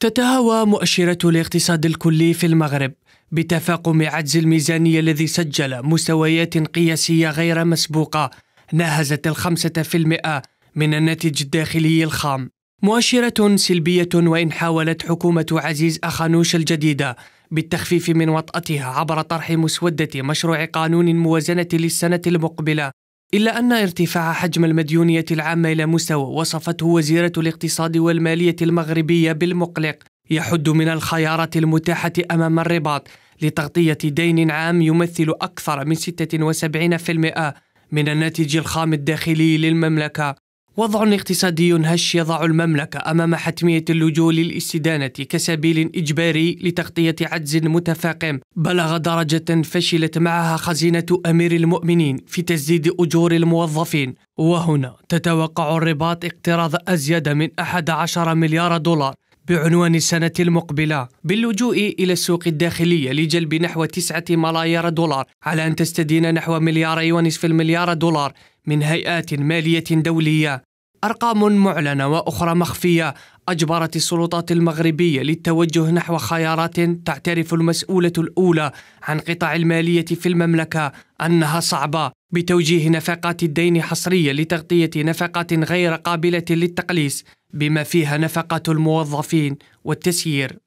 تتهاوى مؤشرات الاقتصاد الكلي في المغرب بتفاقم عجز الميزانية الذي سجل مستويات قياسية غير مسبوقة ناهزت الخمسة في المئة من الناتج الداخلي الخام مؤشرة سلبية وإن حاولت حكومة عزيز أخانوش الجديدة بالتخفيف من وطأتها عبر طرح مسودة مشروع قانون الموازنة للسنة المقبلة إلا أن ارتفاع حجم المديونية العامة إلى مستوى وصفته وزيرة الاقتصاد والمالية المغربية بالمقلق يحد من الخيارات المتاحة أمام الرباط لتغطية دين عام يمثل أكثر من 76% من الناتج الخام الداخلي للمملكة وضع اقتصادي هش يضع المملكة أمام حتمية اللجوء للاستدانة كسبيل إجباري لتغطية عجز متفاقم بلغ درجة فشلت معها خزينة أمير المؤمنين في تسديد أجور الموظفين وهنا تتوقع الرباط اقتراض أزيد من 11 مليار دولار بعنوان السنة المقبلة باللجوء إلى السوق الداخلية لجلب نحو 9 ملايير دولار على أن تستدين نحو ملياري ونصف المليار دولار من هيئات مالية دولية أرقام معلنة وأخرى مخفية أجبرت السلطات المغربية للتوجه نحو خيارات تعترف المسؤولة الأولى عن قطاع المالية في المملكة أنها صعبة بتوجيه نفقات الدين حصرية لتغطية نفقات غير قابلة للتقليص بما فيها نفقات الموظفين والتسيير